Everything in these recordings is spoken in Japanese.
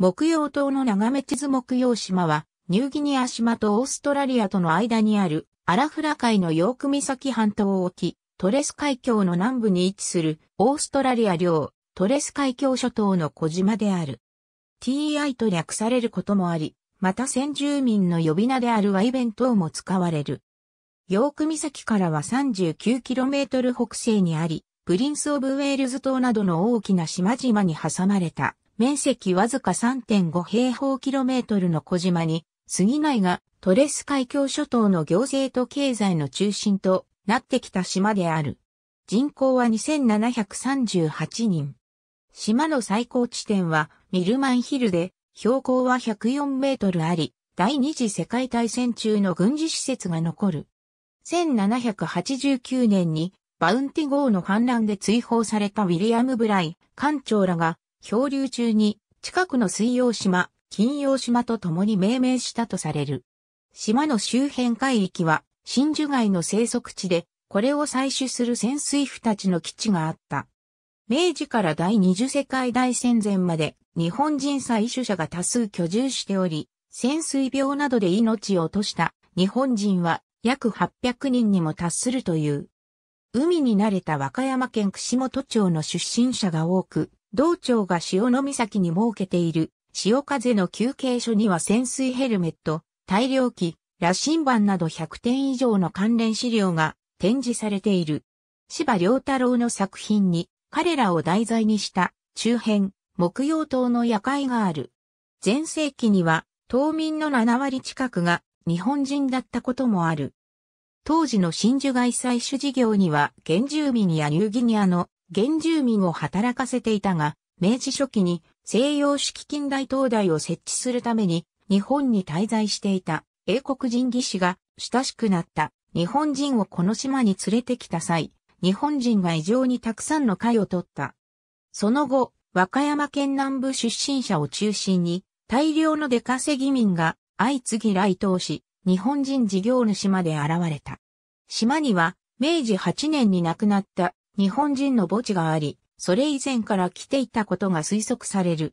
木曜島の長め地図木曜島は、ニューギニア島とオーストラリアとの間にある、アラフラ海のヨーク岬半島沖、トレス海峡の南部に位置する、オーストラリア領、トレス海峡諸島の小島である。TI と略されることもあり、また先住民の呼び名であるワイベントも使われる。ヨーク岬からは 39km 北西にあり、プリンス・オブ・ウェールズ島などの大きな島々に挟まれた面積わずか3.5平方キロメートルの小島に、過ぎないがトレス海峡諸島の行政と経済の中心となってきた島である。人口は2738人。島の最高地点はミルマンヒルで、標高は104メートルあり、第二次世界大戦中の軍事施設が残る。1789年にバウンティ号の反乱で追放されたウィリアム・ブライ、艦長らが漂流中に近くの水曜島、金曜島と共に命名したとされる。島の周辺海域は真珠貝の生息地で、これを採取する潜水婦たちの基地があった。明治から第二次世界大戦前まで日本人採取者が多数居住しており、潜水病などで命を落とした日本人は約800人にも達するという。海に慣れた和歌山県串本町の出身者が多く、道庁が潮の岬に設けている潮風の休憩所には潜水ヘルメット、大量機、羅針盤など100点以上の関連資料が展示されている。芝良太郎の作品に彼らを題材にした中編、木曜島の夜会がある。前世紀には島民の7割近くが日本人だったこともある。当時の真珠外採取事業には原住民やニューギニアの原住民を働かせていたが、明治初期に西洋式近代灯台を設置するために日本に滞在していた英国人技師が親しくなった日本人をこの島に連れてきた際、日本人が異常にたくさんの会を取った。その後、和歌山県南部出身者を中心に大量の出稼ぎ民が相次ぎ来島し、日本人事業主まで現れた。島には明治8年に亡くなった日本人の墓地があり、それ以前から来ていたことが推測される。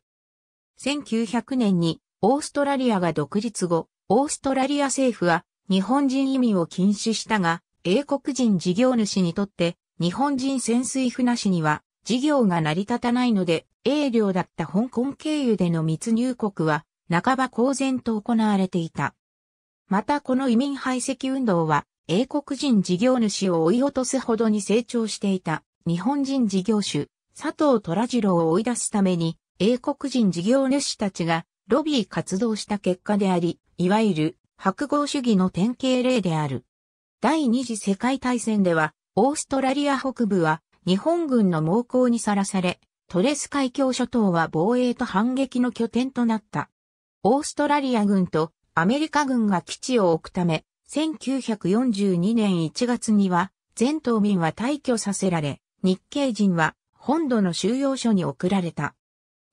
1900年にオーストラリアが独立後、オーストラリア政府は日本人移民を禁止したが、英国人事業主にとって日本人潜水船しには事業が成り立たないので、英領だった香港経由での密入国は半ば公然と行われていた。またこの移民排斥運動は英国人事業主を追い落とすほどに成長していた日本人事業主、佐藤虎次郎を追い出すために、英国人事業主たちがロビー活動した結果であり、いわゆる白豪主義の典型例である。第二次世界大戦では、オーストラリア北部は日本軍の猛攻にさらされ、トレス海峡諸島は防衛と反撃の拠点となった。オーストラリア軍とアメリカ軍が基地を置くため、1942年1月には、全島民は退去させられ、日系人は本土の収容所に送られた。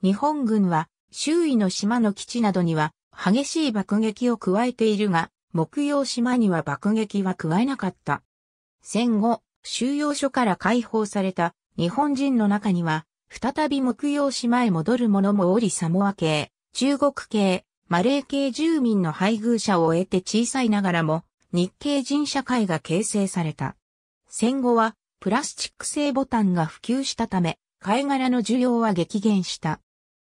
日本軍は周囲の島の基地などには激しい爆撃を加えているが、木曜島には爆撃は加えなかった。戦後、収容所から解放された日本人の中には、再び木曜島へ戻る者もおりサモア系、中国系、マレー系住民の配偶者を得て小さいながらも日系人社会が形成された。戦後はプラスチック製ボタンが普及したため、貝殻の需要は激減した。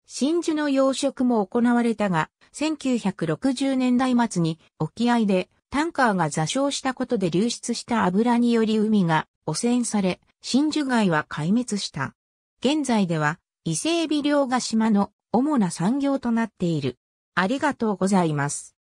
真珠の養殖も行われたが、1960年代末に沖合でタンカーが座礁したことで流出した油により海が汚染され、真珠貝は壊滅した。現在では伊勢海老漁が島の主な産業となっている。ありがとうございます。